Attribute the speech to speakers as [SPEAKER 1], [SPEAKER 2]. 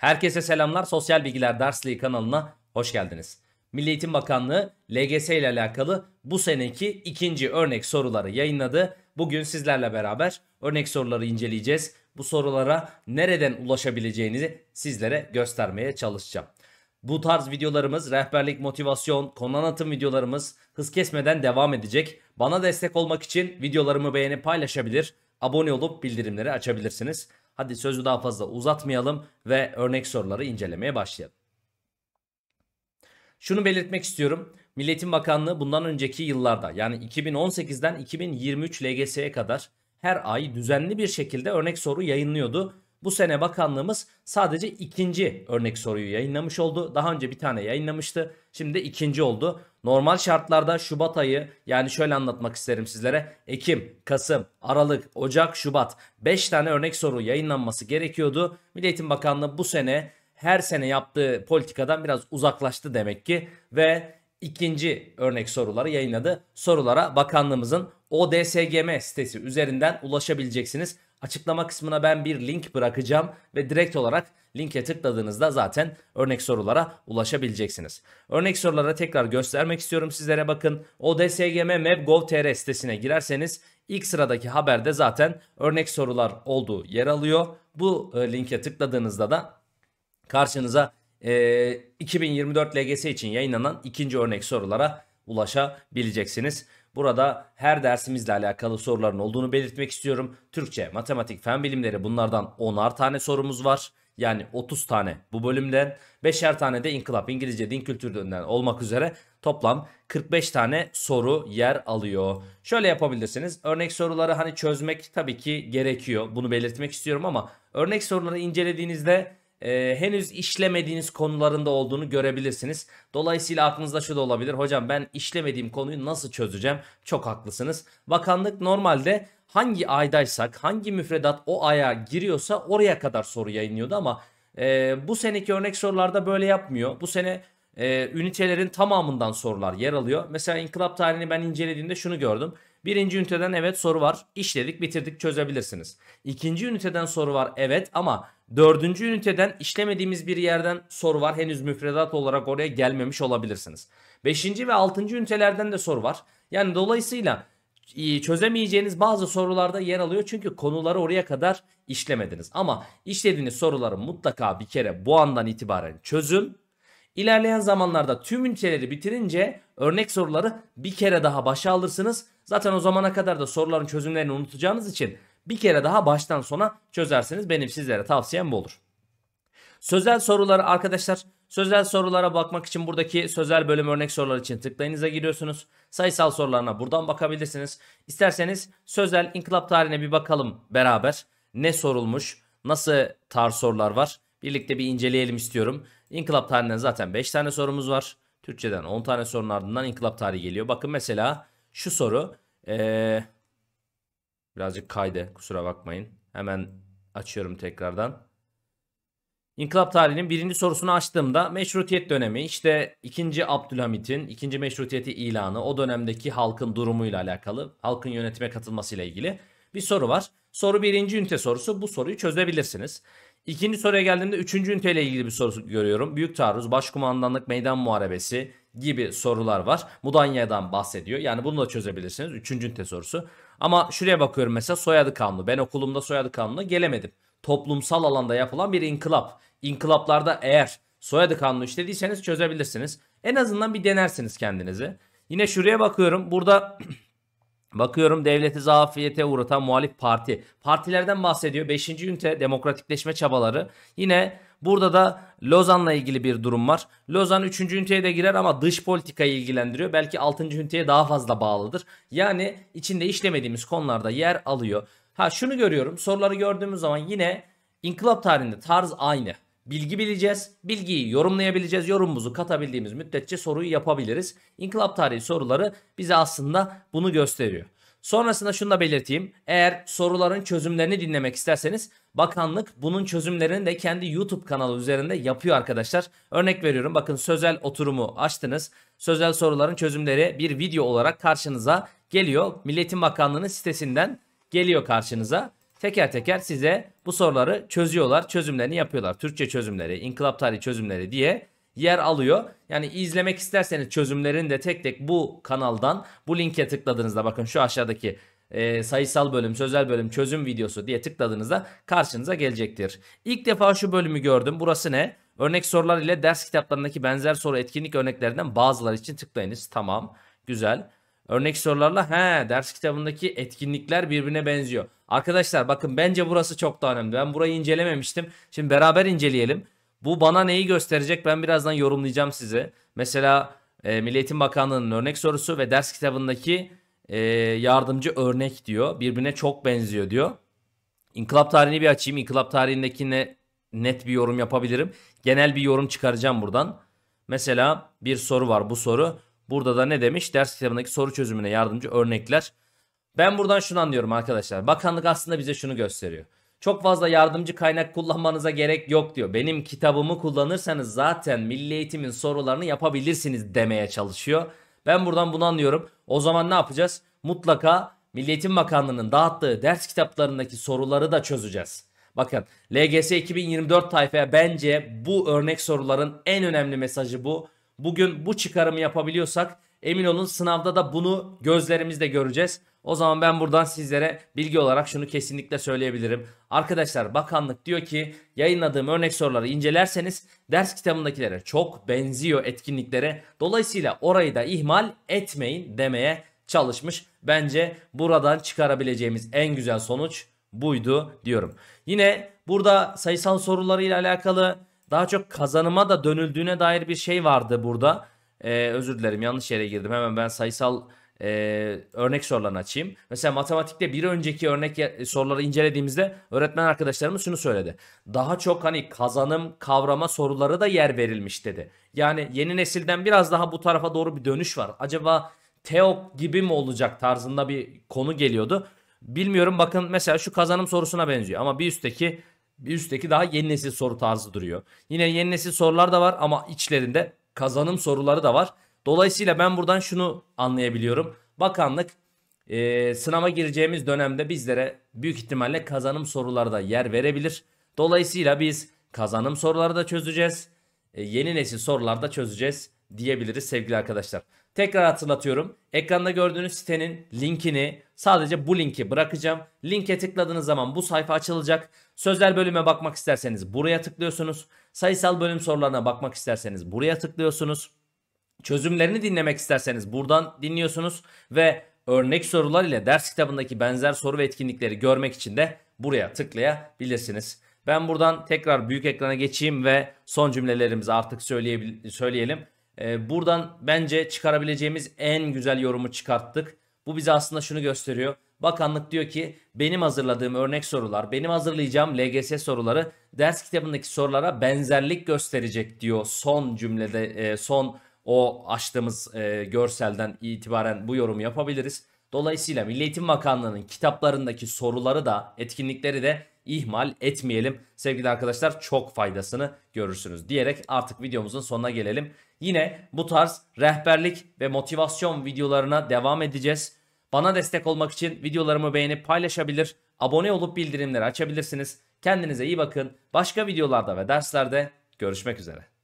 [SPEAKER 1] Herkese selamlar. Sosyal Bilgiler Dersliği kanalına hoş geldiniz. Milli Eğitim Bakanlığı LGS ile alakalı bu seneki ikinci örnek soruları yayınladı. Bugün sizlerle beraber örnek soruları inceleyeceğiz. Bu sorulara nereden ulaşabileceğinizi sizlere göstermeye çalışacağım. Bu tarz videolarımız rehberlik, motivasyon, konu anlatım videolarımız hız kesmeden devam edecek. Bana destek olmak için videolarımı beğenip paylaşabilir, abone olup bildirimleri açabilirsiniz. Hadi sözü daha fazla uzatmayalım ve örnek soruları incelemeye başlayalım. Şunu belirtmek istiyorum. Milletin Bakanlığı bundan önceki yıllarda yani 2018'den 2023 LGS'ye kadar her ay düzenli bir şekilde örnek soru yayınlıyordu. Bu sene bakanlığımız sadece ikinci örnek soruyu yayınlamış oldu. Daha önce bir tane yayınlamıştı. Şimdi ikinci oldu. Normal şartlarda Şubat ayı yani şöyle anlatmak isterim sizlere. Ekim, Kasım, Aralık, Ocak, Şubat 5 tane örnek soru yayınlanması gerekiyordu. Milli Eğitim Bakanlığı bu sene her sene yaptığı politikadan biraz uzaklaştı demek ki ve ikinci örnek soruları yayınladı. Sorulara bakanlığımızın ODSGM sitesi üzerinden ulaşabileceksiniz. Açıklama kısmına ben bir link bırakacağım ve direkt olarak linke tıkladığınızda zaten örnek sorulara ulaşabileceksiniz. Örnek sorulara tekrar göstermek istiyorum sizlere bakın. ODSGM Map.gov.tr sitesine girerseniz ilk sıradaki haberde zaten örnek sorular olduğu yer alıyor. Bu e, linke tıkladığınızda da karşınıza e, 2024 LGS için yayınlanan ikinci örnek sorulara ulaşabileceksiniz. Burada her dersimizle alakalı soruların olduğunu belirtmek istiyorum. Türkçe, matematik, fen bilimleri bunlardan 10'ar tane sorumuz var. Yani 30 tane bu bölümden, 5'er tane de inkılap, İngilizce, din kültüründen olmak üzere toplam 45 tane soru yer alıyor. Şöyle yapabilirsiniz. Örnek soruları hani çözmek tabii ki gerekiyor. Bunu belirtmek istiyorum ama örnek soruları incelediğinizde e, henüz işlemediğiniz konularında olduğunu görebilirsiniz. Dolayısıyla aklınızda şu da olabilir. Hocam ben işlemediğim konuyu nasıl çözeceğim? Çok haklısınız. Bakanlık normalde hangi aydaysak, hangi müfredat o aya giriyorsa oraya kadar soru yayınlıyordu ama e, bu seneki örnek sorularda böyle yapmıyor. Bu sene e, ünitelerin tamamından sorular yer alıyor. Mesela inkılap tarihini ben incelediğimde şunu gördüm. Birinci üniteden evet soru var. İşledik bitirdik çözebilirsiniz. İkinci üniteden soru var evet ama Dördüncü üniteden işlemediğimiz bir yerden soru var. Henüz müfredat olarak oraya gelmemiş olabilirsiniz. Beşinci ve altıncı ünitelerden de soru var. Yani dolayısıyla e, çözemeyeceğiniz bazı sorularda yer alıyor. Çünkü konuları oraya kadar işlemediniz. Ama işlediğiniz soruları mutlaka bir kere bu andan itibaren çözün. İlerleyen zamanlarda tüm üniteleri bitirince örnek soruları bir kere daha başa alırsınız. Zaten o zamana kadar da soruların çözümlerini unutacağınız için bir kere daha baştan sona çözerseniz benim sizlere tavsiyem bu olur. Sözel soruları arkadaşlar sözel sorulara bakmak için buradaki sözel bölüm örnek sorular için tıklayınıza giriyorsunuz. Sayısal sorularına buradan bakabilirsiniz. İsterseniz sözel inkılap tarihine bir bakalım beraber. Ne sorulmuş? Nasıl tarz sorular var? Birlikte bir inceleyelim istiyorum. İnkılap tarihinden zaten 5 tane sorumuz var. Türkçeden 10 tane sorunun ardından inkılap tarihi geliyor. Bakın mesela şu soru. Ee, Birazcık kaydı kusura bakmayın. Hemen açıyorum tekrardan. İnkılap tarihinin birinci sorusunu açtığımda meşrutiyet dönemi işte 2. Abdülhamit'in 2. meşrutiyeti ilanı o dönemdeki halkın durumuyla alakalı halkın yönetime katılmasıyla ilgili bir soru var. Soru birinci ünite sorusu bu soruyu çözebilirsiniz. İkinci soruya geldiğimde üçüncü üniteyle ilgili bir soru görüyorum. Büyük taarruz, başkumandanlık, meydan muharebesi gibi sorular var. Mudanya'dan bahsediyor. Yani bunu da çözebilirsiniz. Üçüncü ünite sorusu. Ama şuraya bakıyorum mesela soyadı kanlı. Ben okulumda soyadı kanlı gelemedim. Toplumsal alanda yapılan bir inkılap. İnkılaplarda eğer soyadı kanunu işlediyseniz çözebilirsiniz. En azından bir denersiniz kendinizi. Yine şuraya bakıyorum. Burada Bakıyorum devleti zafiyete uğratan muhalif parti. Partilerden bahsediyor. beşinci ünite demokratikleşme çabaları. Yine burada da Lozan'la ilgili bir durum var. Lozan üçüncü üniteye de girer ama dış politikayı ilgilendiriyor. Belki altıncı üniteye daha fazla bağlıdır. Yani içinde işlemediğimiz konularda yer alıyor. Ha şunu görüyorum. Soruları gördüğümüz zaman yine inkılap tarihinde tarz aynı bilgi bileceğiz. Bilgiyi yorumlayabileceğiz. Yorumumuzu katabildiğimiz müddetçe soruyu yapabiliriz. İnkılap tarihi soruları bize aslında bunu gösteriyor. Sonrasında şunu da belirteyim. Eğer soruların çözümlerini dinlemek isterseniz bakanlık bunun çözümlerini de kendi YouTube kanalı üzerinde yapıyor arkadaşlar. Örnek veriyorum bakın sözel oturumu açtınız. Sözel soruların çözümleri bir video olarak karşınıza geliyor. Milletin Bakanlığı'nın sitesinden geliyor karşınıza. Teker teker size bu soruları çözüyorlar. Çözümlerini yapıyorlar. Türkçe çözümleri, inkılap tarihi çözümleri diye yer alıyor. Yani izlemek isterseniz çözümlerini de tek tek bu kanaldan bu linke tıkladığınızda bakın şu aşağıdaki e, sayısal bölüm, sözel bölüm, çözüm videosu diye tıkladığınızda karşınıza gelecektir. İlk defa şu bölümü gördüm. Burası ne? Örnek sorular ile ders kitaplarındaki benzer soru etkinlik örneklerinden bazıları için tıklayınız. Tamam. Güzel. Örnek sorularla he ders kitabındaki etkinlikler birbirine benziyor. Arkadaşlar bakın bence burası çok da önemli. Ben burayı incelememiştim. Şimdi beraber inceleyelim. Bu bana neyi gösterecek ben birazdan yorumlayacağım size. Mesela e, Milli Bakanlığı'nın örnek sorusu ve ders kitabındaki e, yardımcı örnek diyor. Birbirine çok benziyor diyor. İnkılap tarihini bir açayım. İnkılap ne net bir yorum yapabilirim. Genel bir yorum çıkaracağım buradan. Mesela bir soru var bu soru. Burada da ne demiş? Ders kitabındaki soru çözümüne yardımcı örnekler. Ben buradan şunu anlıyorum arkadaşlar. Bakanlık aslında bize şunu gösteriyor. Çok fazla yardımcı kaynak kullanmanıza gerek yok diyor. Benim kitabımı kullanırsanız zaten milli eğitimin sorularını yapabilirsiniz demeye çalışıyor. Ben buradan bunu anlıyorum. O zaman ne yapacağız? Mutlaka Milli Eğitim Bakanlığı'nın dağıttığı ders kitaplarındaki soruları da çözeceğiz. Bakın LGS 2024 tayfaya bence bu örnek soruların en önemli mesajı bu. Bugün bu çıkarımı yapabiliyorsak emin olun sınavda da bunu gözlerimizle göreceğiz. O zaman ben buradan sizlere bilgi olarak şunu kesinlikle söyleyebilirim. Arkadaşlar bakanlık diyor ki yayınladığım örnek soruları incelerseniz ders kitabındakilere çok benziyor etkinliklere. Dolayısıyla orayı da ihmal etmeyin demeye çalışmış. Bence buradan çıkarabileceğimiz en güzel sonuç buydu diyorum. Yine burada sayısal sorularıyla alakalı daha çok kazanıma da dönüldüğüne dair bir şey vardı burada. Ee, özür dilerim yanlış yere girdim. Hemen ben sayısal e, örnek sorularını açayım. Mesela matematikte bir önceki örnek e, soruları incelediğimizde öğretmen arkadaşlarımız şunu söyledi. Daha çok hani kazanım kavrama soruları da yer verilmiş dedi. Yani yeni nesilden biraz daha bu tarafa doğru bir dönüş var. Acaba TEOK gibi mi olacak tarzında bir konu geliyordu. Bilmiyorum bakın mesela şu kazanım sorusuna benziyor ama bir üstteki bir üstteki daha yeni nesil soru tarzı duruyor. Yine yeni nesil sorular da var ama içlerinde kazanım soruları da var. Dolayısıyla ben buradan şunu anlayabiliyorum. Bakanlık e, sınava gireceğimiz dönemde bizlere büyük ihtimalle kazanım soruları da yer verebilir. Dolayısıyla biz kazanım soruları da çözeceğiz. E, yeni nesil sorular da çözeceğiz diyebiliriz sevgili arkadaşlar. Tekrar hatırlatıyorum. Ekranda gördüğünüz sitenin linkini sadece bu linki bırakacağım. Linke tıkladığınız zaman bu sayfa açılacak. Sözler bölüme bakmak isterseniz buraya tıklıyorsunuz. Sayısal bölüm sorularına bakmak isterseniz buraya tıklıyorsunuz. Çözümlerini dinlemek isterseniz buradan dinliyorsunuz ve örnek sorular ile ders kitabındaki benzer soru ve etkinlikleri görmek için de buraya tıklayabilirsiniz. Ben buradan tekrar büyük ekrana geçeyim ve son cümlelerimizi artık söyleyelim. Ee, buradan bence çıkarabileceğimiz en güzel yorumu çıkarttık. Bu bize aslında şunu gösteriyor. Bakanlık diyor ki benim hazırladığım örnek sorular, benim hazırlayacağım LGS soruları ders kitabındaki sorulara benzerlik gösterecek diyor son cümlede, e, son o açtığımız e, görselden itibaren bu yorumu yapabiliriz. Dolayısıyla Milli Eğitim Bakanlığı'nın kitaplarındaki soruları da, etkinlikleri de ihmal etmeyelim. Sevgili arkadaşlar çok faydasını görürsünüz diyerek artık videomuzun sonuna gelelim. Yine bu tarz rehberlik ve motivasyon videolarına devam edeceğiz. Bana destek olmak için videolarımı beğenip paylaşabilir, abone olup bildirimleri açabilirsiniz. Kendinize iyi bakın. Başka videolarda ve derslerde görüşmek üzere.